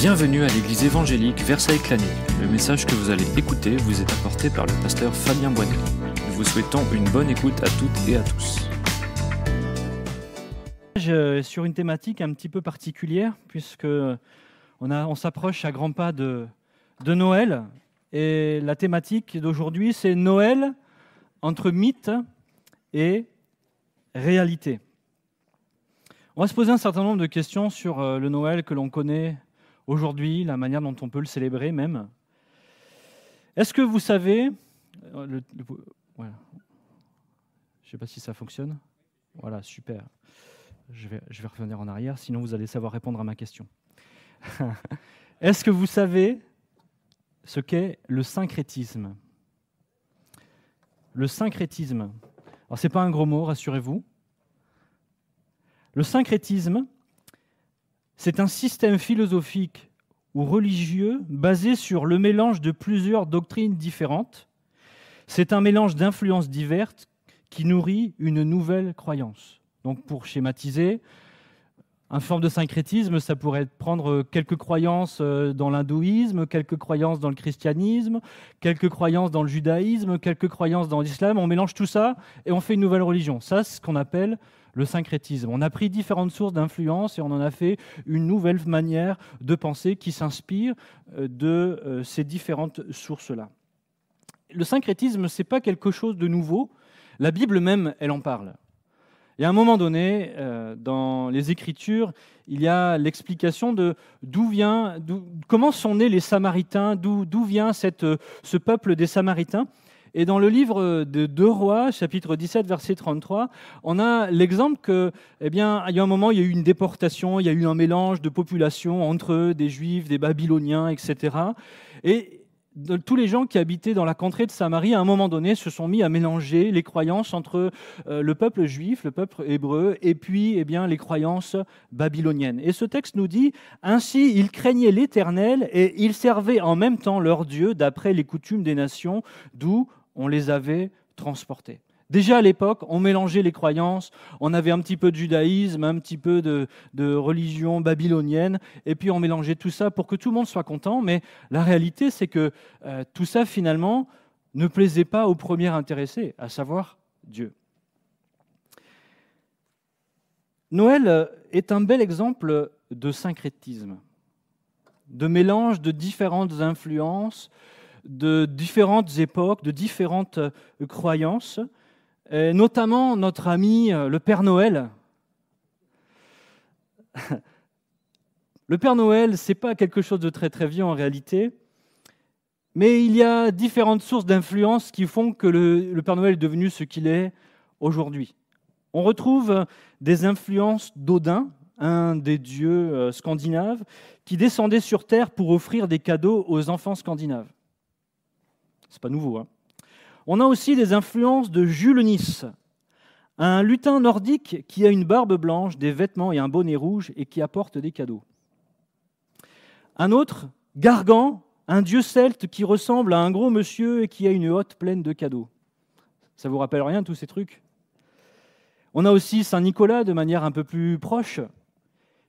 Bienvenue à l'église évangélique versailles clané Le message que vous allez écouter vous est apporté par le pasteur Fabien Boinet. Nous vous souhaitons une bonne écoute à toutes et à tous. Euh, sur une thématique un petit peu particulière, puisque euh, on, on s'approche à grands pas de, de Noël. Et la thématique d'aujourd'hui, c'est Noël entre mythe et réalité. On va se poser un certain nombre de questions sur euh, le Noël que l'on connaît aujourd'hui, la manière dont on peut le célébrer même. Est-ce que vous savez... Euh, voilà. Je ne sais pas si ça fonctionne. Voilà, super. Je vais, je vais revenir en arrière, sinon vous allez savoir répondre à ma question. Est-ce que vous savez ce qu'est le syncrétisme Le syncrétisme. Alors, ce n'est pas un gros mot, rassurez-vous. Le syncrétisme, c'est un système philosophique ou religieux basé sur le mélange de plusieurs doctrines différentes. C'est un mélange d'influences diverses qui nourrit une nouvelle croyance. Donc pour schématiser, une forme de syncrétisme, ça pourrait prendre quelques croyances euh, dans l'hindouisme, quelques croyances dans le christianisme, quelques croyances dans le judaïsme, quelques croyances dans l'islam. On mélange tout ça et on fait une nouvelle religion. Ça, c'est ce qu'on appelle le syncrétisme. On a pris différentes sources d'influence et on en a fait une nouvelle manière de penser qui s'inspire euh, de euh, ces différentes sources-là. Le syncrétisme, ce n'est pas quelque chose de nouveau. La Bible même, elle en parle. Et à un moment donné, euh, dans les Écritures, il y a l'explication de d'où vient, comment sont nés les Samaritains, d'où vient cette, ce peuple des Samaritains. Et dans le livre de Deux Rois, chapitre 17, verset 33, on a l'exemple que, eh bien, il y a un moment, il y a eu une déportation, il y a eu un mélange de populations entre eux, des Juifs, des Babyloniens, etc. Et tous les gens qui habitaient dans la contrée de Samarie, à un moment donné, se sont mis à mélanger les croyances entre euh, le peuple juif, le peuple hébreu, et puis eh bien, les croyances babyloniennes. Et ce texte nous dit, Ainsi ils craignaient l'Éternel et ils servaient en même temps leur Dieu d'après les coutumes des nations, d'où on les avait transportés. Déjà à l'époque, on mélangeait les croyances, on avait un petit peu de judaïsme, un petit peu de, religion babylonienne, et puis on mélangeait tout ça pour que tout le monde soit content, mais la réalité, c'est que euh, tout ça, finalement, ne plaisait pas aux premiers intéressés, à savoir Dieu. Noël euh, est un bel exemple de syncrétisme, de mélange de différentes influences, de différentes époques, de différentes euh, croyances, notamment notre ami euh, le Père Noël. Le Père Noël, ce n'est pas quelque chose de très très vieux en réalité, mais il y a différentes sources d'influence qui font que le Père Noël est devenu ce qu'il est aujourd'hui. On retrouve des influences d'Odin, un des dieux euh, scandinaves, qui descendait sur Terre pour offrir des cadeaux aux enfants scandinaves. C'est pas nouveau. Hein. On a aussi des influences de Jules Nice, un lutin nordique qui a une barbe blanche, des vêtements et un bonnet rouge et qui apporte des cadeaux. Un autre, Gargan, un dieu celte qui ressemble à un gros monsieur et qui a une hotte pleine de cadeaux. Ça vous rappelle rien tous ces trucs On a aussi Saint Nicolas de manière un peu plus proche,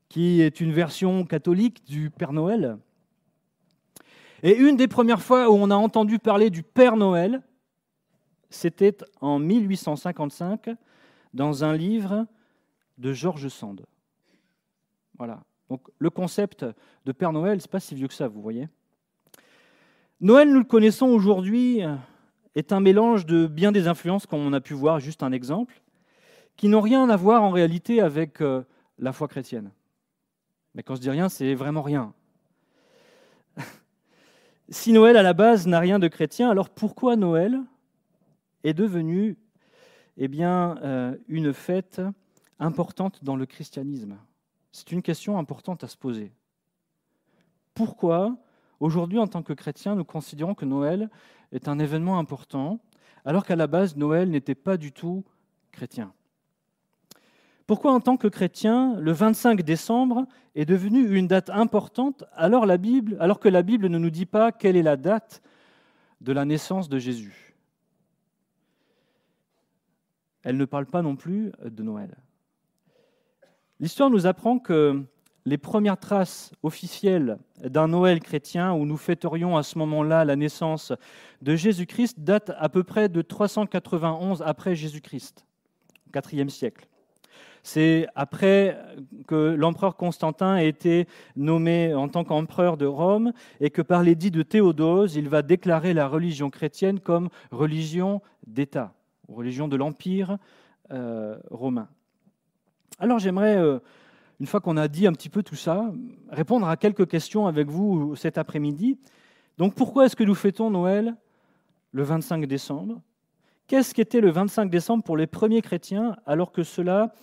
qui est une version catholique du Père Noël, et une des premières fois où on a entendu parler du Père Noël, c'était en 1855 dans un livre de Georges Sand. Voilà. Donc le concept de Père Noël, c'est pas si vieux que ça, vous voyez. Noël, nous le connaissons aujourd'hui, est un mélange de bien des influences, comme on a pu voir, juste un exemple, qui n'ont rien à voir en réalité avec euh, la foi chrétienne. Mais quand je dis rien, c'est vraiment rien. Si Noël à la base n'a rien de chrétien, alors pourquoi Noël est devenu eh bien, euh, une fête importante dans le christianisme C'est une question importante à se poser. Pourquoi aujourd'hui, en tant que chrétien nous considérons que Noël est un événement important, alors qu'à la base, Noël n'était pas du tout chrétien pourquoi en tant que chrétien, le 25 décembre est devenu une date importante alors, la Bible, alors que la Bible ne nous dit pas quelle est la date de la naissance de Jésus Elle ne parle pas non plus de Noël. L'histoire nous apprend que les premières traces officielles d'un Noël chrétien où nous fêterions à ce moment-là la naissance de Jésus-Christ datent à peu près de 391 après Jésus-Christ, au IVe siècle. C'est après que l'empereur Constantin a été nommé en tant qu'empereur de Rome et que par l'édit de Théodose, il va déclarer la religion chrétienne comme religion d'État, religion de l'Empire euh, romain. Alors j'aimerais, euh, une fois qu'on a dit un petit peu tout ça, répondre à quelques questions avec vous cet après-midi. Donc pourquoi est-ce que nous fêtons Noël le 25 décembre Qu'est-ce qu'était le 25 décembre pour les premiers chrétiens alors que cela,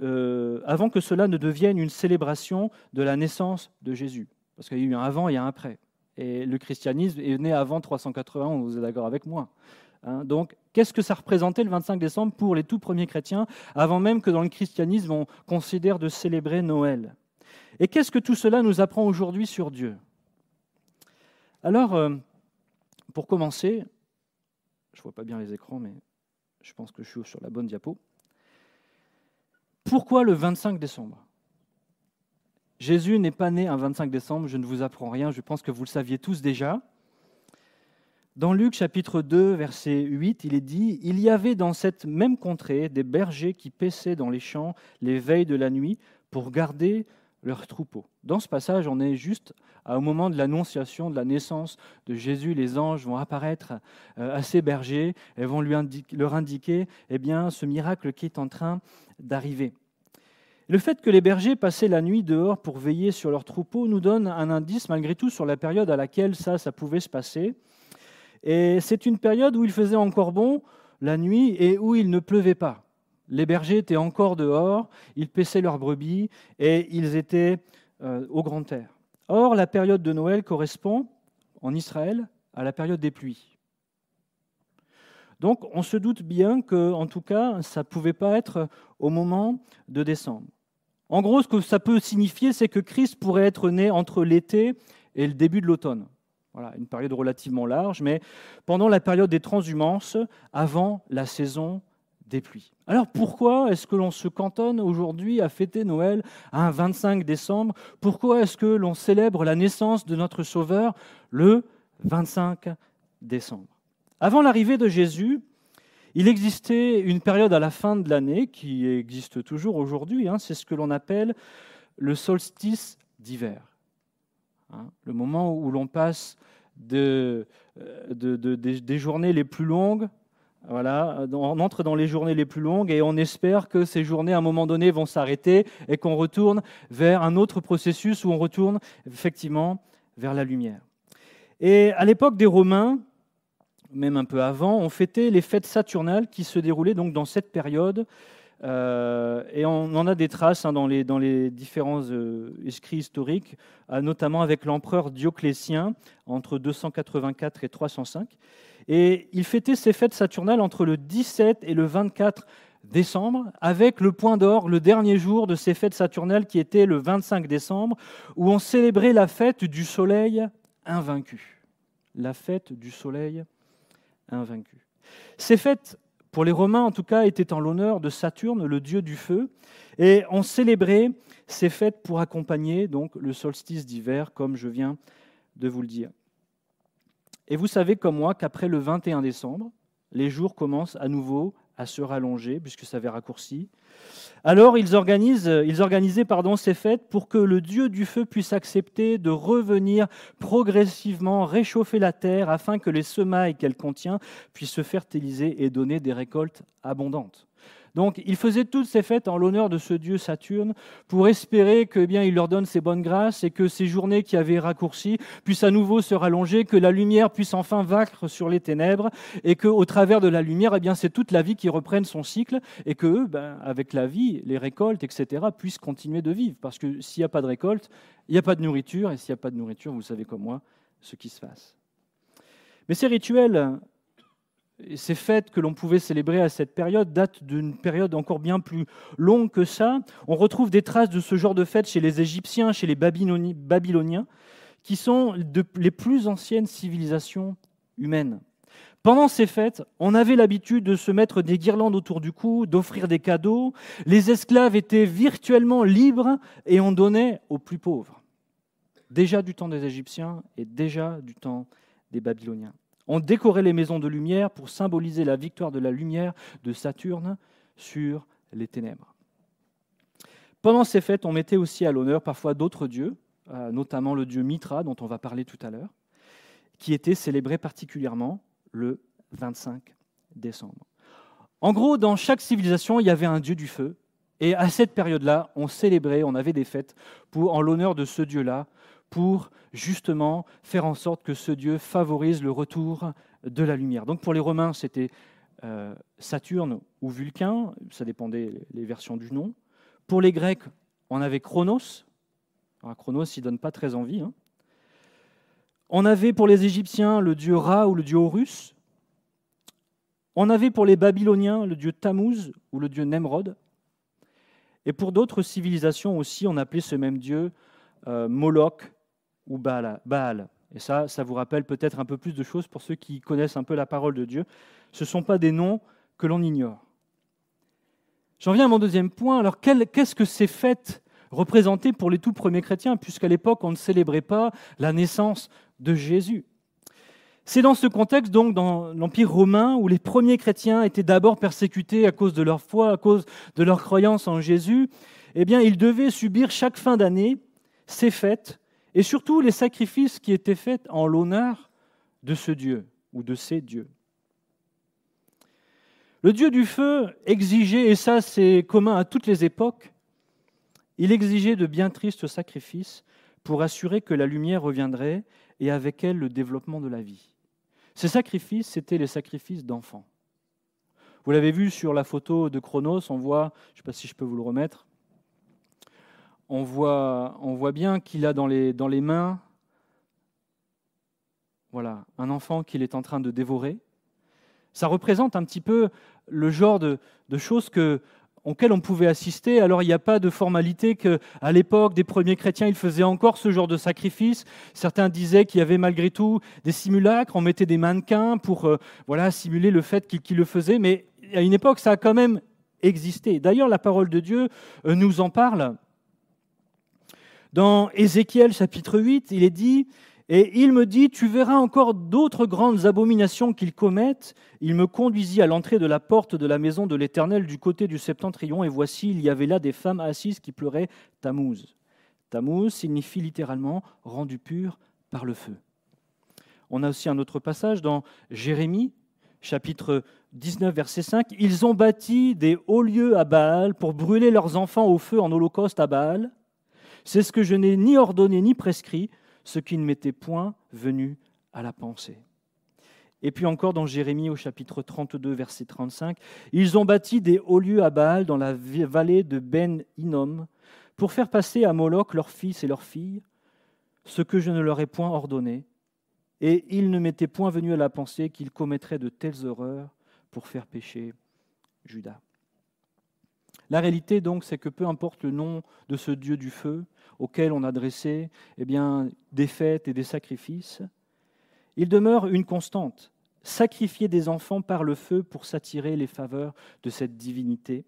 euh, avant que cela ne devienne une célébration de la naissance de Jésus Parce qu'il y a eu un avant et un après. Et le christianisme est né avant 381, vous êtes d'accord avec moi. Hein? donc, qu'est-ce que ça représentait le 25 décembre pour les tout premiers chrétiens, avant même que dans le christianisme, on considère de célébrer Noël Et qu'est-ce que tout cela nous apprend aujourd'hui sur Dieu Alors, euh, pour commencer, je ne vois pas bien les écrans, mais je pense que je suis sur la bonne diapo. Pourquoi le 25 décembre Jésus n'est pas né un 25 décembre, je ne vous apprends rien, je pense que vous le saviez tous déjà. Dans Luc chapitre 2, verset 8, il est dit, Il y avait dans cette même contrée des bergers qui paissaient dans les champs les veilles de la nuit pour garder leurs Dans ce passage, on est juste au moment de l'annonciation de la naissance de Jésus. Les anges vont apparaître à euh, ces bergers et vont lui leur indiquer eh bien, ce miracle qui est en train d'arriver. Le fait que les bergers passaient la nuit dehors pour veiller sur leurs troupeaux nous donne un indice malgré tout sur la période à laquelle ça, ça pouvait se passer. Et c'est une période où il faisait encore bon la nuit et où il ne pleuvait pas. Les bergers étaient encore dehors, ils paissaient leurs brebis et ils étaient euh, au grand air. Or, la période de Noël correspond, en Israël, à la période des pluies. Donc, on se doute bien que, en tout cas, ça ne pouvait pas être au moment de décembre. En gros, ce que ça peut signifier, c'est que Christ pourrait être né entre l'été et le début de l'automne. Voilà, une période relativement large, mais pendant la période des transhumances, avant la saison alors pourquoi est-ce que l'on se cantonne aujourd'hui à fêter Noël un 25 décembre Pourquoi est-ce que l'on célèbre la naissance de notre Sauveur le 25 décembre Avant l'arrivée de Jésus, il existait une période à la fin de l'année qui existe toujours aujourd'hui, hein. c'est ce que l'on appelle le solstice d'hiver. Hein. le moment où l'on passe euh, des journées les plus longues voilà, euh, on entre dans les journées les plus longues et on espère que ces journées, à un moment donné, vont s'arrêter et qu'on retourne vers un autre processus où on retourne effectivement vers la lumière. Et à l'époque des Romains, même un peu avant, on fêtait les fêtes saturnales qui se déroulaient donc dans cette période euh, et on en a des traces hein, dans, les, différents écrits euh, historiques, euh, notamment avec l'empereur Dioclétien entre 284 et 305. Et il fêtait ses fêtes saturnales entre le 17 et le 24 décembre, avec le point d'or, le dernier jour de ces fêtes saturnales qui était le 25 décembre, où on célébrait la fête du soleil invaincu. La fête du soleil invaincu. Ces fêtes pour les Romains en tout cas, était en l'honneur de Saturne, le dieu du feu, et on célébrait ces fêtes pour accompagner donc le solstice d'hiver, comme je viens de vous le dire. Et vous savez comme moi qu'après le 21 décembre, les jours commencent à nouveau à se rallonger, puisque ça avait raccourci. Alors ils, organisent, ils organisaient pardon, ces fêtes pour que le Dieu du feu puisse accepter de revenir progressivement réchauffer la terre afin que les semailles qu'elle contient puissent se fertiliser et donner des récoltes abondantes. Donc ils faisaient toutes ces fêtes en l'honneur de ce dieu Saturne pour espérer que eh bien il leur donne ses bonnes grâces et que ces journées qui avaient raccourci puissent à nouveau se rallonger, que la lumière puisse enfin vaincre sur les ténèbres et que au travers de la lumière, eh bien c'est toute la vie qui reprenne son cycle et que eh ben, avec la vie, les récoltes, etc., puissent continuer de vivre parce que s'il n'y a pas de récolte, il n'y a pas de nourriture et s'il n'y a pas de nourriture, vous savez comme moi ce qui se passe. Mais ces rituels ces fêtes que l'on pouvait célébrer à cette période datent d'une période encore bien plus longue que ça. On retrouve des traces de ce genre de fêtes chez les Égyptiens, chez les Babyloniens, qui sont les plus anciennes civilisations humaines. Pendant ces fêtes, on avait l'habitude de se mettre des guirlandes autour du cou, d'offrir des cadeaux. Les esclaves étaient virtuellement libres et on donnait aux plus pauvres. Déjà du temps des Égyptiens et déjà du temps des Babyloniens. On décorait les maisons de lumière pour symboliser la victoire de la lumière de Saturne sur les ténèbres. Pendant ces fêtes, on mettait aussi à l'honneur parfois d'autres dieux, euh, notamment le dieu Mitra, dont on va parler tout à l'heure, qui était célébré particulièrement le 25 décembre. En gros, dans chaque civilisation, il y avait un dieu du feu, et à cette période-là, on célébrait, on avait des fêtes pour, en l'honneur de ce dieu-là, pour justement faire en sorte que ce Dieu favorise le retour de la lumière. Donc pour les Romains, c'était euh, Saturne ou Vulcain, ça dépendait les versions du nom. Pour les Grecs, on avait Chronos. Chronos, il donne pas très envie. Hein. On avait pour les Égyptiens le dieu Ra ou le dieu Horus. On avait pour les Babyloniens le dieu Tammuz ou le dieu Nemrod. Et pour d'autres civilisations aussi, on appelait ce même dieu euh, Moloch ou Baal. Et ça, ça vous rappelle peut-être un peu plus de choses pour ceux qui connaissent un peu la parole de Dieu. Ce ne sont pas des noms que l'on ignore. J'en viens à mon deuxième point. Alors, qu'est-ce que ces fêtes représentaient pour les tout premiers chrétiens, puisqu'à l'époque, on ne célébrait pas la naissance de Jésus C'est dans ce contexte, donc, dans l'Empire romain, où les premiers chrétiens étaient d'abord persécutés à cause de leur foi, à cause de leur croyance en Jésus, eh bien, ils devaient subir chaque fin d'année ces fêtes et surtout les sacrifices qui étaient faits en l'honneur de ce Dieu ou de ces dieux. Le Dieu du feu exigeait, et ça c'est commun à toutes les époques, il exigeait de bien tristes sacrifices pour assurer que la lumière reviendrait et avec elle le développement de la vie. Ces sacrifices, c'était les sacrifices d'enfants. Vous l'avez vu sur la photo de Chronos, on voit, je ne sais pas si je peux vous le remettre, on voit, on voit bien qu'il a dans les, dans les mains voilà, un enfant qu'il est en train de dévorer. Ça représente un petit peu le genre de, choses auxquelles on pouvait assister. Alors il n'y a pas de formalité qu'à l'époque des premiers chrétiens, ils faisaient encore ce genre de sacrifice. Certains disaient qu'il y avait malgré tout des simulacres. On mettait des mannequins pour euh, voilà simuler le fait qu'ils le faisaient. Mais à une époque, ça a quand même existé. D'ailleurs, la parole de Dieu euh, nous en parle. Dans Ézéchiel chapitre 8, il est dit, et il me dit, tu verras encore d'autres grandes abominations qu'ils commettent. Il me conduisit à l'entrée de la porte de la maison de l'Éternel du côté du septentrion, et voici, il y avait là des femmes assises qui pleuraient Tammuz. Tammuz signifie littéralement rendu pur par le feu. On a aussi un autre passage dans Jérémie, chapitre 19, verset 5. Ils ont bâti des hauts lieux à Baal pour brûler leurs enfants au feu en holocauste à Baal. C'est ce que je n'ai ni ordonné ni prescrit, ce qui ne m'était point venu à la pensée. Et puis encore dans Jérémie au chapitre 32, verset 35, ils ont bâti des hauts lieux à Baal dans la vallée de Ben Hinnom pour faire passer à Moloch leurs fils et leurs filles, ce que je ne leur ai point ordonné, et il ne m'était point venu à la pensée qu'ils commettraient de telles horreurs pour faire pécher Judas. La réalité, donc, c'est que peu importe le nom de ce Dieu du feu auquel on adressait eh bien, des fêtes et des sacrifices, il demeure une constante sacrifier des enfants par le feu pour s'attirer les faveurs de cette divinité.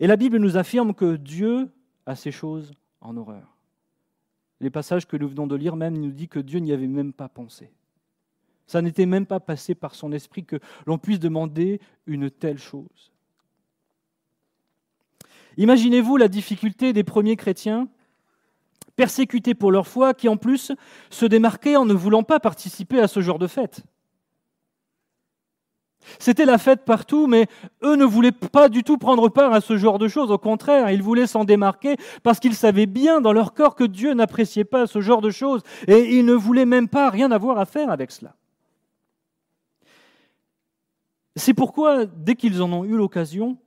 Et la Bible nous affirme que Dieu a ces choses en horreur. Les passages que nous venons de lire même nous disent que Dieu n'y avait même pas pensé. Ça n'était même pas passé par son esprit que l'on puisse demander une telle chose. Imaginez-vous la difficulté des premiers chrétiens persécutés pour leur foi, qui en plus se démarquaient en ne voulant pas participer à ce genre de fête. C'était la fête partout, mais eux ne voulaient pas du tout prendre part à ce genre de choses. Au contraire, ils voulaient s'en démarquer parce qu'ils savaient bien dans leur corps que Dieu n'appréciait pas ce genre de choses et ils ne voulaient même pas rien avoir à faire avec cela. C'est pourquoi, dès qu'ils en ont eu l'occasion,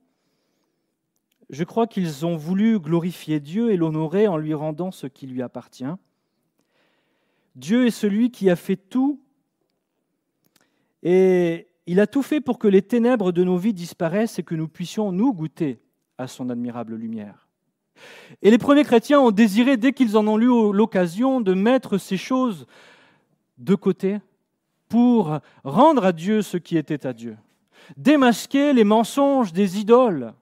je crois qu'ils ont voulu glorifier Dieu et l'honorer en lui rendant ce qui lui appartient. Dieu est celui qui a fait tout et il a tout fait pour que les ténèbres de nos vies disparaissent et que nous puissions nous goûter à son admirable lumière. Et les premiers chrétiens ont désiré, dès qu'ils en ont eu l'occasion, de mettre ces choses de côté pour rendre à Dieu ce qui était à Dieu, démasquer les mensonges des idoles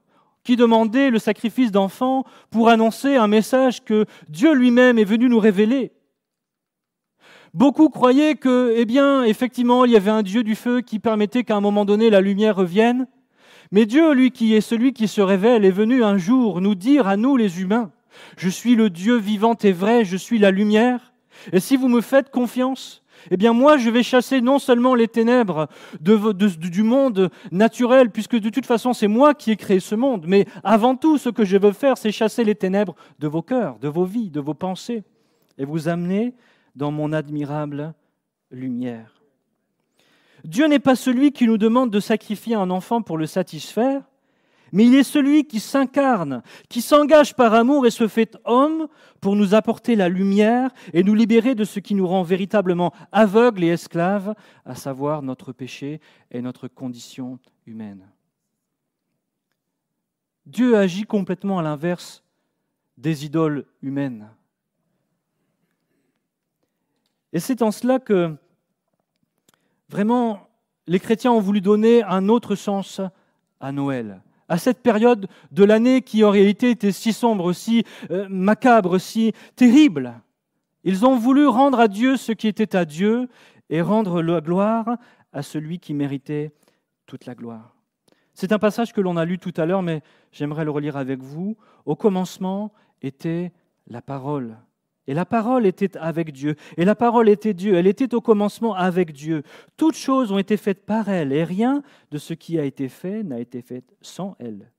qui demandait le sacrifice d'enfants pour annoncer un message que Dieu lui-même est venu nous révéler. Beaucoup croyaient que, eh bien, effectivement, il y avait un Dieu du feu qui permettait qu'à un moment donné la lumière revienne. Mais Dieu, lui qui est celui qui se révèle, est venu un jour nous dire à nous les humains, je suis le Dieu vivant et vrai, je suis la lumière. Et si vous me faites confiance, eh bien moi, je vais chasser non seulement les ténèbres du monde naturel, puisque de toute façon c'est moi qui ai créé ce monde, mais avant tout, ce que je veux faire, c'est chasser les ténèbres de vos cœurs, de vos vies, de vos pensées, et vous amener dans mon admirable lumière. Dieu n'est pas celui qui nous demande de sacrifier un enfant pour le satisfaire, mais il est celui qui s'incarne, qui s'engage par amour et se fait homme pour nous apporter la lumière et nous libérer de ce qui nous rend véritablement aveugles et esclaves, à savoir notre péché et notre condition humaine. Dieu agit complètement à l'inverse des idoles humaines. Et c'est en cela que vraiment les chrétiens ont voulu donner un autre sens à Noël à cette période de l'année qui en réalité était si sombre, si euh, macabre, si terrible. Ils ont voulu rendre à Dieu ce qui était à Dieu et rendre la gloire à celui qui méritait toute la gloire. C'est un passage que l'on a lu tout à l'heure, mais j'aimerais le relire avec vous. Au commencement était la parole. Et la parole était avec Dieu. Et la parole était Dieu. Elle était au commencement avec Dieu. Toutes choses ont été faites par elle. Et rien de ce qui a été fait n'a été fait sans elle.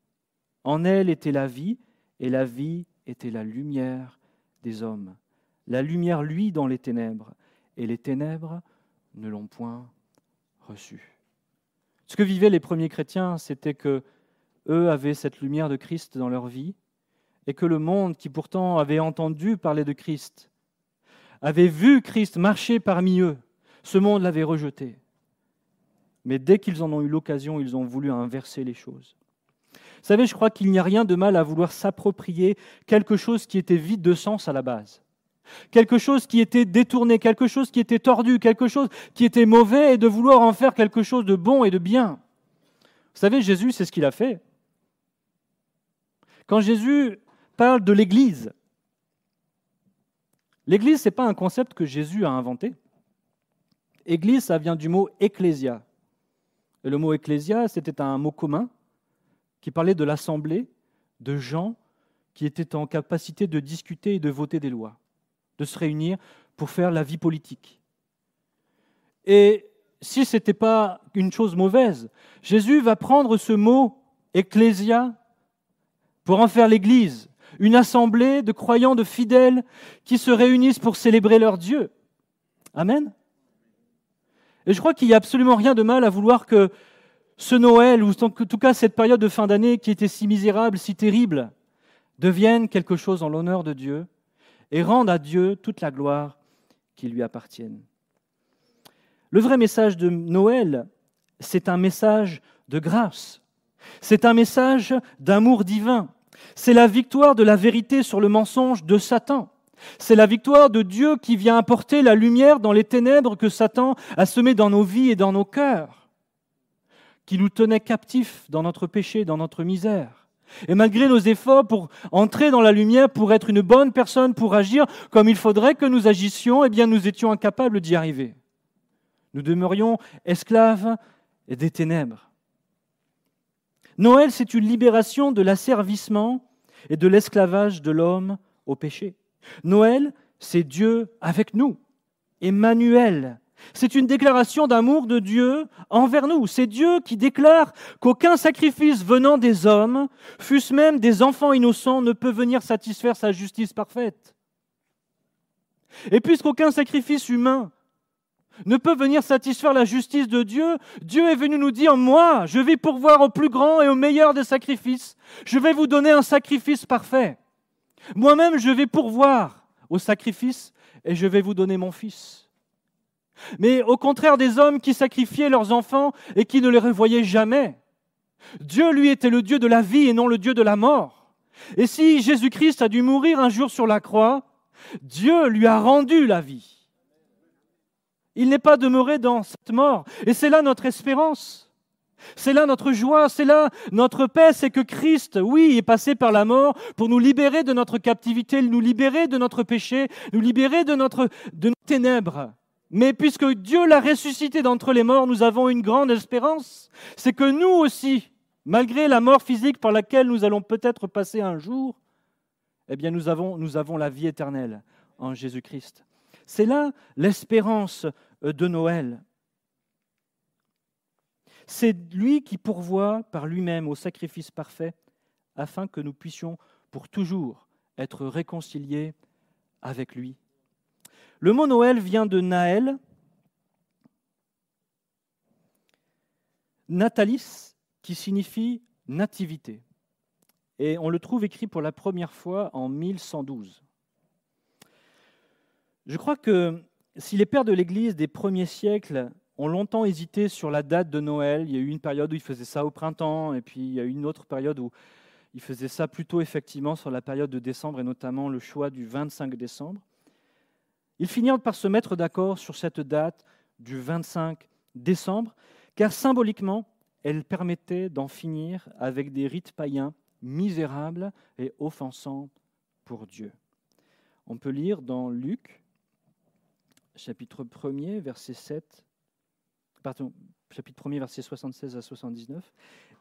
En elle était la vie. Et la vie était la lumière des hommes. La lumière lui, dans les ténèbres. Et les ténèbres ne l'ont point reçue. Ce que vivaient les premiers chrétiens, c'était que eux avaient cette lumière de Christ dans leur vie et que le monde, qui pourtant avait entendu parler de Christ, avait vu Christ marcher parmi eux, ce monde l'avait rejeté. Mais dès qu'ils en ont eu l'occasion, ils ont voulu inverser les choses. Vous savez, je crois qu'il n'y a rien de mal à vouloir s'approprier quelque chose qui était vide de sens à la base, quelque chose qui était détourné, quelque chose qui était tordu, quelque chose qui était mauvais, et de vouloir en faire quelque chose de bon et de bien. Vous savez, Jésus, c'est ce qu'il a fait. Quand Jésus parle de l'Église. L'Église, ce n'est pas un concept que Jésus a inventé. Église, ça vient du mot ecclésia. Et le mot ecclésia, c'était un mot commun qui parlait de l'assemblée de gens qui étaient en capacité de discuter et de voter des lois, de se réunir pour faire la vie politique. Et si ce n'était pas une chose mauvaise, Jésus va prendre ce mot ecclésia pour en faire l'Église une assemblée de croyants, de fidèles qui se réunissent pour célébrer leur Dieu. Amen. Et je crois qu'il n'y a absolument rien de mal à vouloir que ce Noël, ou en tout cas cette période de fin d'année qui était si misérable, si terrible, devienne quelque chose en l'honneur de Dieu et rende à Dieu toute la gloire qui lui appartienne. Le vrai message de Noël, c'est un message de grâce. C'est un message d'amour divin. C'est la victoire de la vérité sur le mensonge de Satan. C'est la victoire de Dieu qui vient apporter la lumière dans les ténèbres que Satan a semées dans nos vies et dans nos cœurs, qui nous tenait captifs dans notre péché, dans notre misère. Et malgré nos efforts pour entrer dans la lumière, pour être une bonne personne, pour agir comme il faudrait que nous agissions, eh bien nous étions incapables d'y arriver. Nous demeurions esclaves des ténèbres. Noël, c'est une libération de l'asservissement et de l'esclavage de l'homme au péché. Noël, c'est Dieu avec nous. Emmanuel, c'est une déclaration d'amour de Dieu envers nous. C'est Dieu qui déclare qu'aucun sacrifice venant des hommes, fût-ce même des enfants innocents, ne peut venir satisfaire sa justice parfaite. Et puisqu'aucun sacrifice humain ne peut venir satisfaire la justice de Dieu. Dieu est venu nous dire, moi, je vais pourvoir au plus grand et au meilleur des sacrifices. Je vais vous donner un sacrifice parfait. Moi-même, je vais pourvoir au sacrifice et je vais vous donner mon fils. Mais au contraire des hommes qui sacrifiaient leurs enfants et qui ne les revoyaient jamais, Dieu, lui, était le Dieu de la vie et non le Dieu de la mort. Et si Jésus-Christ a dû mourir un jour sur la croix, Dieu lui a rendu la vie. Il n'est pas demeuré dans cette mort. Et c'est là notre espérance. C'est là notre joie, c'est là notre paix, c'est que Christ, oui, est passé par la mort pour nous libérer de notre captivité, nous libérer de notre péché, nous libérer de, notre, de nos ténèbres. Mais puisque Dieu l'a ressuscité d'entre les morts, nous avons une grande espérance. C'est que nous aussi, malgré la mort physique par laquelle nous allons peut-être passer un jour, eh bien nous avons, nous avons la vie éternelle en Jésus-Christ. C'est là l'espérance euh, de Noël. C'est lui qui pourvoit par lui-même au sacrifice parfait afin que nous puissions pour toujours être réconciliés avec lui. Le mot Noël vient de Naël, Natalis, qui signifie nativité. Et on le trouve écrit pour la première fois en 1112. Je crois que si les pères de l'Église des premiers siècles ont longtemps hésité sur la date de Noël, il y a eu une période où ils faisaient ça au printemps, et puis il y a eu une autre période où ils faisaient ça plutôt effectivement sur la période de décembre, et notamment le choix du 25 décembre, ils finirent par se mettre d'accord sur cette date du 25 décembre, car symboliquement, elle permettait d'en finir avec des rites païens misérables et offensants pour Dieu. On peut lire dans Luc chapitre 1 verset 7, pardon, chapitre 1 verset 76 à 79.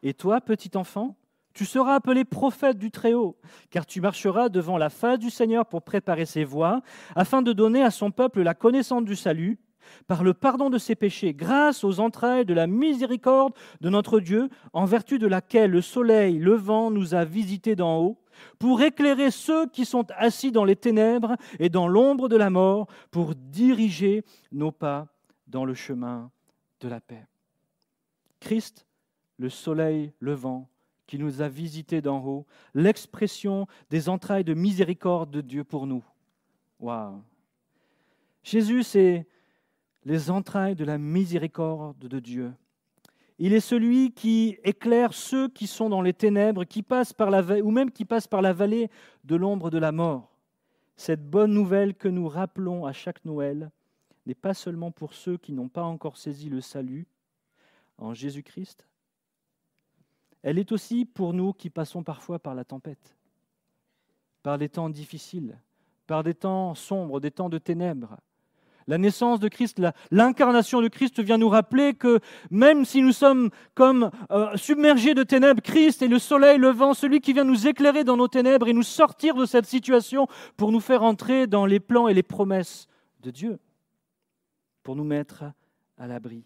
Et toi, petit enfant, tu seras appelé prophète du Très-Haut, car tu marcheras devant la face du Seigneur pour préparer ses voies, afin de donner à son peuple la connaissance du salut par le pardon de ses péchés, grâce aux entrailles de la miséricorde de notre Dieu, en vertu de laquelle le soleil levant nous a visités d'en haut, pour éclairer ceux qui sont assis dans les ténèbres et dans l'ombre de la mort, pour diriger nos pas dans le chemin de la paix. Christ, le soleil levant, qui nous a visités d'en haut, l'expression des entrailles de miséricorde de Dieu pour nous. Waouh Jésus, c'est les entrailles de la miséricorde de Dieu. Il est celui qui éclaire ceux qui sont dans les ténèbres, qui passent par la, ou même qui passent par la vallée de l'ombre de la mort. Cette bonne nouvelle que nous rappelons à chaque Noël n'est pas seulement pour ceux qui n'ont pas encore saisi le salut en Jésus-Christ, elle est aussi pour nous qui passons parfois par la tempête, par des temps difficiles, par des temps sombres, des temps de ténèbres. La naissance de Christ, l'incarnation de Christ vient nous rappeler que même si nous sommes comme euh, submergés de ténèbres, Christ est le soleil vent, celui qui vient nous éclairer dans nos ténèbres et nous sortir de cette situation pour nous faire entrer dans les plans et les promesses de Dieu, pour nous mettre à l'abri.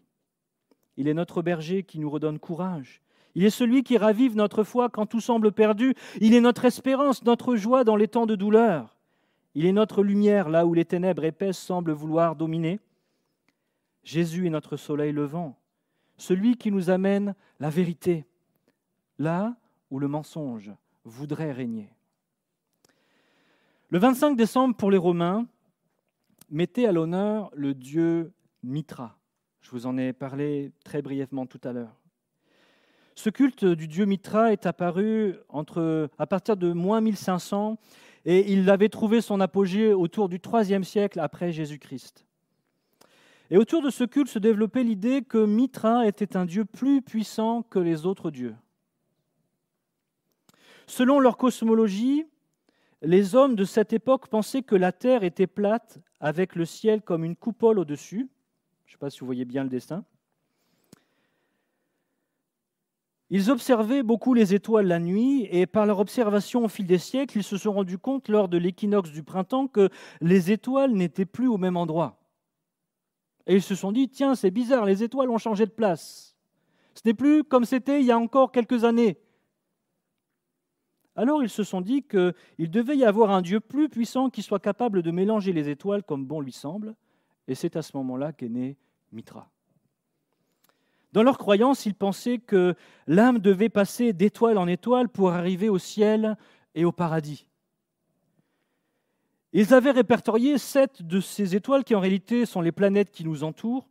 Il est notre berger qui nous redonne courage. Il est celui qui ravive notre foi quand tout semble perdu. Il est notre espérance, notre joie dans les temps de douleur. Il est notre lumière là où les ténèbres épaisses semblent vouloir dominer. Jésus est notre soleil levant, celui qui nous amène la vérité, là où le mensonge voudrait régner. Le 25 décembre, pour les Romains, mettez à l'honneur le dieu Mitra. Je vous en ai parlé très brièvement tout à l'heure. Ce culte du dieu Mitra est apparu entre, à partir de moins 1500 et il avait trouvé son apogée autour du IIIe siècle après Jésus-Christ. Et autour de ce culte se développait l'idée que Mitra était un dieu plus puissant que les autres dieux. Selon leur cosmologie, les hommes de cette époque pensaient que la Terre était plate avec le ciel comme une coupole au-dessus. Je ne sais pas si vous voyez bien le dessin. Ils observaient beaucoup les étoiles la nuit et par leur observation au fil des siècles, ils se sont rendus compte lors de l'équinoxe du printemps que les étoiles n'étaient plus au même endroit. Et ils se sont dit, tiens, c'est bizarre, les étoiles ont changé de place. Ce n'est plus comme c'était il y a encore quelques années. Alors ils se sont dit qu'il devait y avoir un Dieu plus puissant qui soit capable de mélanger les étoiles comme bon lui semble. Et c'est à ce moment-là qu'est né Mitra. Dans leur croyance, ils pensaient que l'âme devait passer d'étoile en étoile pour arriver au ciel et au paradis. Ils avaient répertorié sept de ces étoiles qui en réalité sont les planètes qui nous entourent.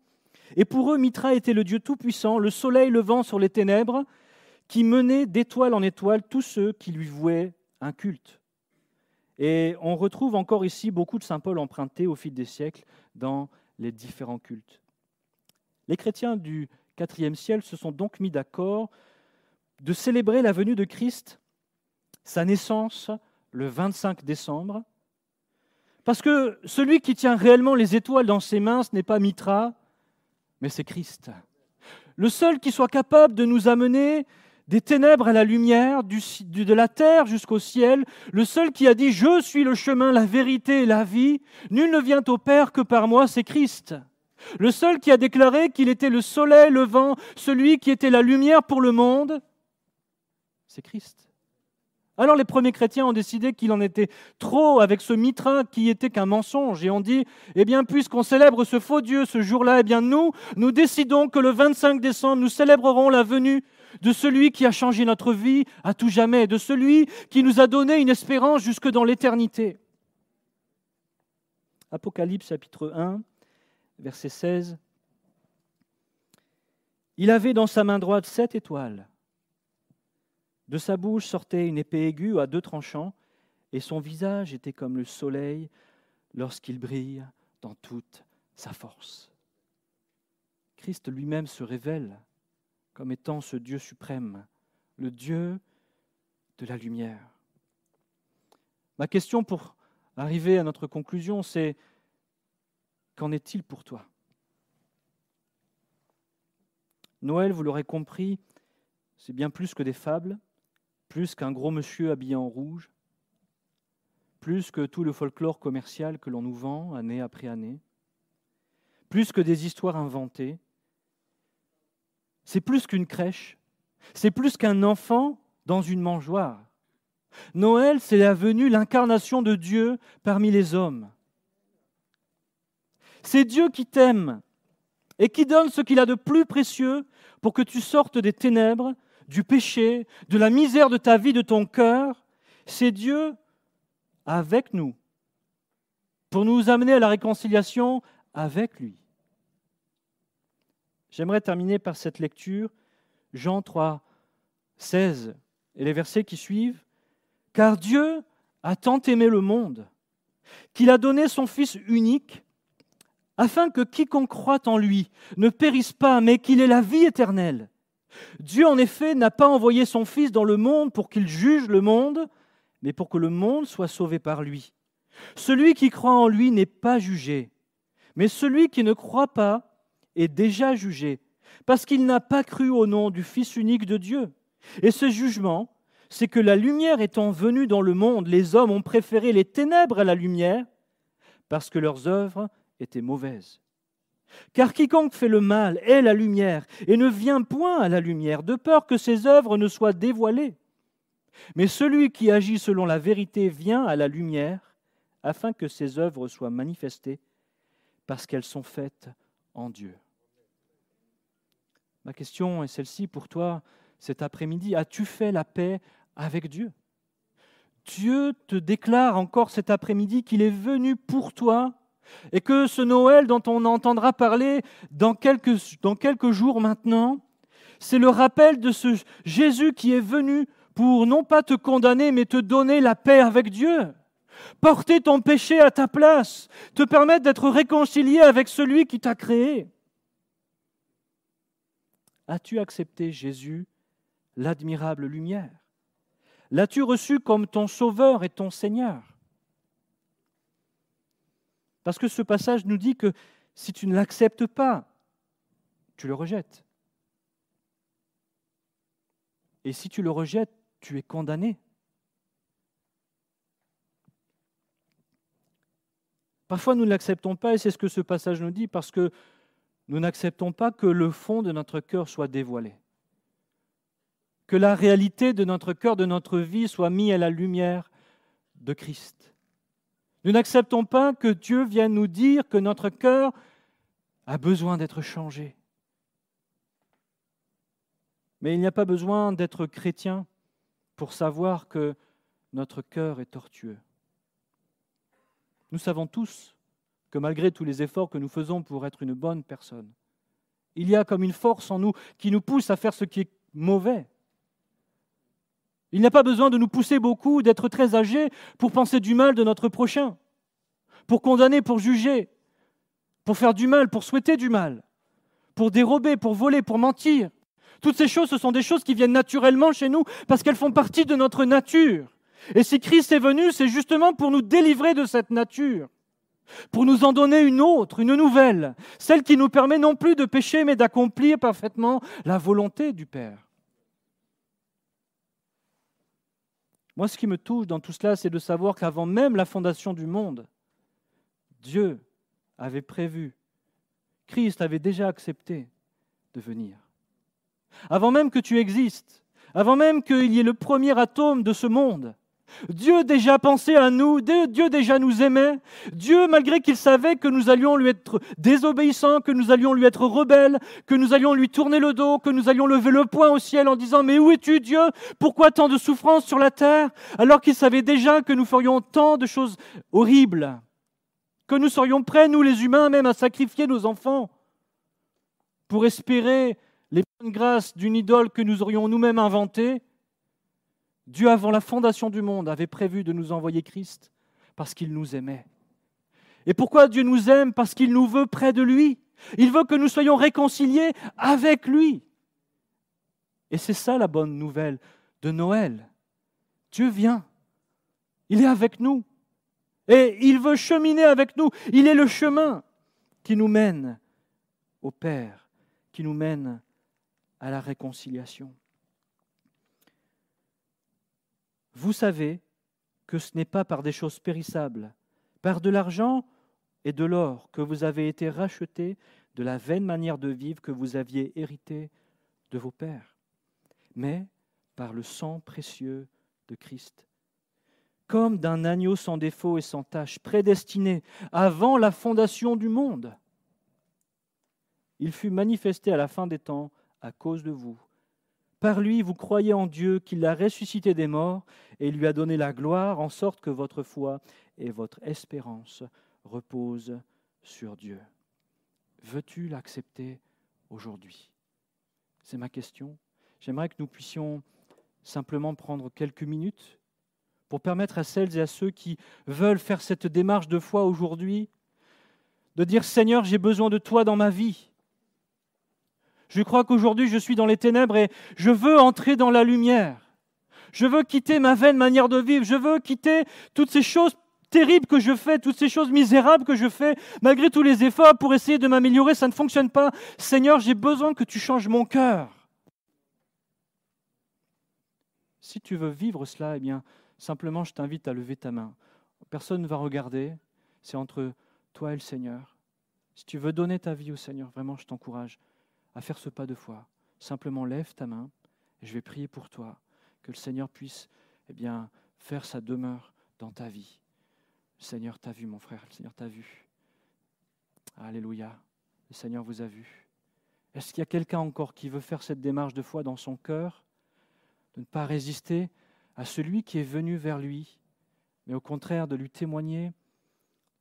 Et pour eux, Mitra était le Dieu Tout-Puissant, le soleil levant sur les ténèbres, qui menait d'étoile en étoile tous ceux qui lui vouaient un culte. Et on retrouve encore ici beaucoup de Saint Paul empruntés au fil des siècles dans les différents cultes. Les chrétiens du quatrième siècle se sont donc mis d'accord de célébrer la venue de Christ, sa naissance, le 25 décembre, parce que celui qui tient réellement les étoiles dans ses mains, ce n'est pas Mitra, mais c'est Christ. Le seul qui soit capable de nous amener des ténèbres à la lumière, de la terre jusqu'au ciel, le seul qui a dit ⁇ Je suis le chemin, la vérité et la vie, nul ne vient au Père que par moi, c'est Christ ⁇ le seul qui a déclaré qu'il était le soleil le vent, celui qui était la lumière pour le monde, c'est Christ. Alors les premiers chrétiens ont décidé qu'il en était trop avec ce mitra qui était qu'un mensonge et ont dit, eh bien puisqu'on célèbre ce faux Dieu ce jour-là, eh bien nous, nous décidons que le 25 décembre, nous célébrerons la venue de celui qui a changé notre vie à tout jamais, de celui qui nous a donné une espérance jusque dans l'éternité. Apocalypse chapitre 1, verset 16. Il avait dans sa main droite sept étoiles. De sa bouche sortait une épée aiguë à deux tranchants, et son visage était comme le soleil lorsqu'il brille dans toute sa force. Christ lui-même se révèle comme étant ce Dieu suprême, le Dieu de la lumière. Ma question pour arriver à notre conclusion, c'est Qu'en est-il pour toi Noël, vous l'aurez compris, c'est bien plus que des fables, plus qu'un gros monsieur habillé en rouge, plus que tout le folklore commercial que l'on nous vend année après année, plus que des histoires inventées. C'est plus qu'une crèche, c'est plus qu'un enfant dans une mangeoire. Noël, c'est la venue, l'incarnation de Dieu parmi les hommes. C'est Dieu qui t'aime et qui donne ce qu'il a de plus précieux pour que tu sortes des ténèbres, du péché, de la misère de ta vie, de ton cœur. C'est Dieu avec nous pour nous amener à la réconciliation avec lui. J'aimerais terminer par cette lecture, Jean 3, 16 et les versets qui suivent. Car Dieu a tant aimé le monde qu'il a donné son Fils unique afin que quiconque croit en lui ne périsse pas, mais qu'il ait la vie éternelle. Dieu, en effet, n'a pas envoyé son Fils dans le monde pour qu'il juge le monde, mais pour que le monde soit sauvé par lui. Celui qui croit en lui n'est pas jugé, mais celui qui ne croit pas est déjà jugé, parce qu'il n'a pas cru au nom du Fils unique de Dieu. Et ce jugement, c'est que la lumière étant venue dans le monde, les hommes ont préféré les ténèbres à la lumière, parce que leurs œuvres était mauvaise. Car quiconque fait le mal est la lumière et ne vient point à la lumière, de peur que ses œuvres ne soient dévoilées. Mais celui qui agit selon la vérité vient à la lumière, afin que ses œuvres soient manifestées, parce qu'elles sont faites en Dieu. Ma question est celle-ci pour toi cet après-midi. As-tu fait la paix avec Dieu Dieu te déclare encore cet après-midi qu'il est venu pour toi et que ce Noël dont on entendra parler dans quelques, dans quelques jours maintenant, c'est le rappel de ce Jésus qui est venu pour non pas te condamner, mais te donner la paix avec Dieu, porter ton péché à ta place, te permettre d'être réconcilié avec celui qui t'a créé. As-tu accepté Jésus, l'admirable lumière L'as-tu reçu comme ton sauveur et ton Seigneur parce que ce passage nous dit que si tu ne l'acceptes pas, tu le rejettes. Et si tu le rejettes, tu es condamné. Parfois, nous ne l'acceptons pas, et c'est ce que ce passage nous dit, parce que nous n'acceptons pas que le fond de notre cœur soit dévoilé, que la réalité de notre cœur, de notre vie, soit mise à la lumière de Christ. Nous n'acceptons pas que Dieu vienne nous dire que notre cœur a besoin d'être changé. Mais il n'y a pas besoin d'être chrétien pour savoir que notre cœur est tortueux. Nous savons tous que malgré tous les efforts que nous faisons pour être une bonne personne, il y a comme une force en nous qui nous pousse à faire ce qui est mauvais. Il n'y a pas besoin de nous pousser beaucoup, d'être très âgés pour penser du mal de notre prochain, pour condamner, pour juger, pour faire du mal, pour souhaiter du mal, pour dérober, pour voler, pour mentir. Toutes ces choses, ce sont des choses qui viennent naturellement chez nous parce qu'elles font partie de notre nature. Et si Christ est venu, c'est justement pour nous délivrer de cette nature, pour nous en donner une autre, une nouvelle, celle qui nous permet non plus de pécher, mais d'accomplir parfaitement la volonté du Père. Moi, ce qui me touche dans tout cela, c'est de savoir qu'avant même la fondation du monde, Dieu avait prévu, Christ avait déjà accepté de venir. Avant même que tu existes, avant même qu'il y ait le premier atome de ce monde, Dieu déjà pensait à nous, Dieu déjà nous aimait. Dieu, malgré qu'il savait que nous allions lui être désobéissants, que nous allions lui être rebelles, que nous allions lui tourner le dos, que nous allions lever le poing au ciel en disant Mais où es-tu, Dieu Pourquoi tant de souffrances sur la terre Alors qu'il savait déjà que nous ferions tant de choses horribles, que nous serions prêts, nous les humains, même à sacrifier nos enfants pour espérer les bonnes grâces d'une idole que nous aurions nous-mêmes inventée Dieu, avant la fondation du monde, avait prévu de nous envoyer Christ parce qu'il nous aimait. Et pourquoi Dieu nous aime Parce qu'il nous veut près de lui. Il veut que nous soyons réconciliés avec lui. Et c'est ça la bonne nouvelle de Noël. Dieu vient. Il est avec nous. Et il veut cheminer avec nous. Il est le chemin qui nous mène au Père, qui nous mène à la réconciliation. Vous savez que ce n'est pas par des choses périssables, par de l'argent et de l'or que vous avez été rachetés de la vaine manière de vivre que vous aviez héritée de vos pères, mais par le sang précieux de Christ, comme d'un agneau sans défaut et sans tache, prédestiné avant la fondation du monde. Il fut manifesté à la fin des temps à cause de vous, par lui, vous croyez en Dieu qu'il l'a ressuscité des morts et lui a donné la gloire, en sorte que votre foi et votre espérance reposent sur Dieu. Veux-tu l'accepter aujourd'hui C'est ma question. J'aimerais que nous puissions simplement prendre quelques minutes pour permettre à celles et à ceux qui veulent faire cette démarche de foi aujourd'hui de dire Seigneur, j'ai besoin de toi dans ma vie. Je crois qu'aujourd'hui, je suis dans les ténèbres et je veux entrer dans la lumière. Je veux quitter ma vaine manière de vivre. Je veux quitter toutes ces choses terribles que je fais, toutes ces choses misérables que je fais, malgré tous les efforts pour essayer de m'améliorer, ça ne fonctionne pas. Seigneur, j'ai besoin que tu changes mon cœur. Si tu veux vivre cela, eh bien, simplement, je t'invite à lever ta main. Personne ne va regarder. C'est entre toi et le Seigneur. Si tu veux donner ta vie au Seigneur, vraiment, je t'encourage à faire ce pas de foi. Simplement lève ta main et je vais prier pour toi, que le Seigneur puisse eh bien, faire sa demeure dans ta vie. Le Seigneur t'a vu, mon frère, le Seigneur t'a vu. Alléluia, le Seigneur vous a vu. Est-ce qu'il y a quelqu'un encore qui veut faire cette démarche de foi dans son cœur, de ne pas résister à celui qui est venu vers lui, mais au contraire de lui témoigner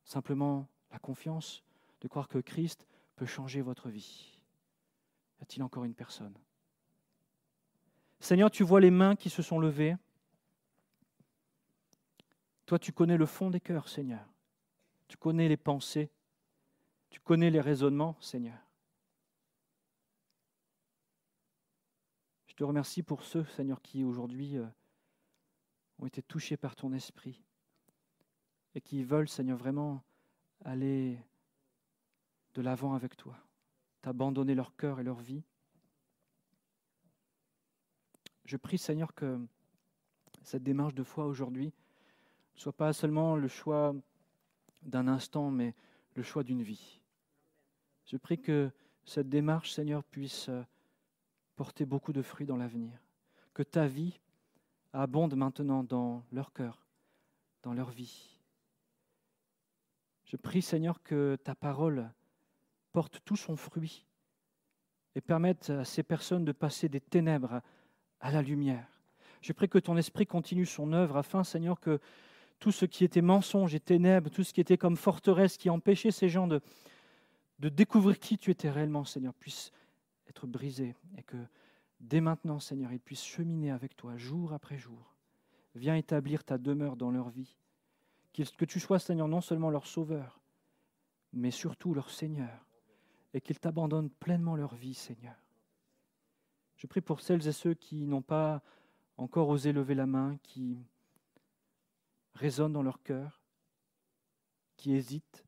simplement la confiance, de croire que Christ peut changer votre vie a-t-il encore une personne Seigneur, tu vois les mains qui se sont levées. Toi, tu connais le fond des cœurs, Seigneur. Tu connais les pensées. Tu connais les raisonnements, Seigneur. Je te remercie pour ceux, Seigneur, qui aujourd'hui euh, ont été touchés par ton esprit et qui veulent, Seigneur, vraiment aller de l'avant avec toi. Abandonner leur cœur et leur vie. Je prie, Seigneur, que cette démarche de foi aujourd'hui ne soit pas seulement le choix d'un instant, mais le choix d'une vie. Je prie que cette démarche, Seigneur, puisse euh, porter beaucoup de fruits dans l'avenir. Que ta vie abonde maintenant dans leur cœur, dans leur vie. Je prie, Seigneur, que ta parole porte tout son fruit et permette à ces personnes de passer des ténèbres à la lumière. Je prie que ton esprit continue son œuvre afin, Seigneur, que tout ce qui était mensonge et ténèbres, tout ce qui était comme forteresse qui empêchait ces gens de, de découvrir qui tu étais réellement, Seigneur, puisse être brisé et que dès maintenant, Seigneur, ils puissent cheminer avec toi jour après jour. Viens établir ta demeure dans leur vie. Que tu sois, Seigneur, non seulement leur sauveur, mais surtout leur Seigneur et qu'ils t'abandonnent pleinement leur vie, Seigneur. Je prie pour celles et ceux qui n'ont pas encore osé lever la main, qui résonnent dans leur cœur, qui hésitent,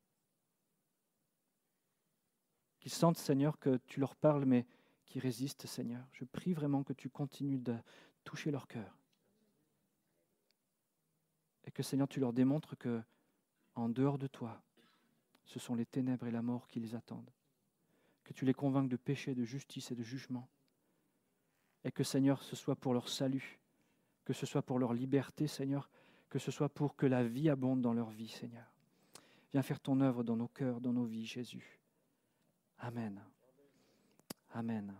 qui sentent, Seigneur, que tu leur parles, mais qui résistent, Seigneur. Je prie vraiment que tu continues de toucher leur cœur. Et que, Seigneur, tu leur démontres que, en dehors de toi, ce sont les ténèbres et la mort qui les attendent que tu les convainques de péché, de justice et de jugement. Et que Seigneur, ce soit pour leur salut, que ce soit pour leur liberté, Seigneur, que ce soit pour que la vie abonde dans leur vie, Seigneur. Viens faire ton œuvre dans nos cœurs, dans nos vies, Jésus. Amen. Amen.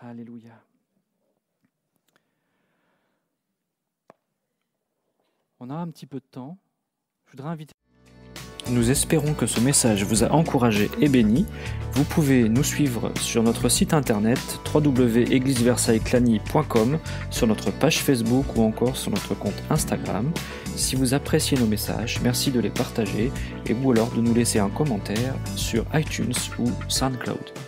Alléluia. On a un petit peu de temps. Je voudrais inviter nous espérons que ce message vous a encouragé et béni. Vous pouvez nous suivre sur notre site internet www.égliseversaillesclani.com, sur notre page Facebook ou encore sur notre compte Instagram. Si vous appréciez nos messages, merci de les partager et ou alors de nous laisser un commentaire sur iTunes ou SoundCloud.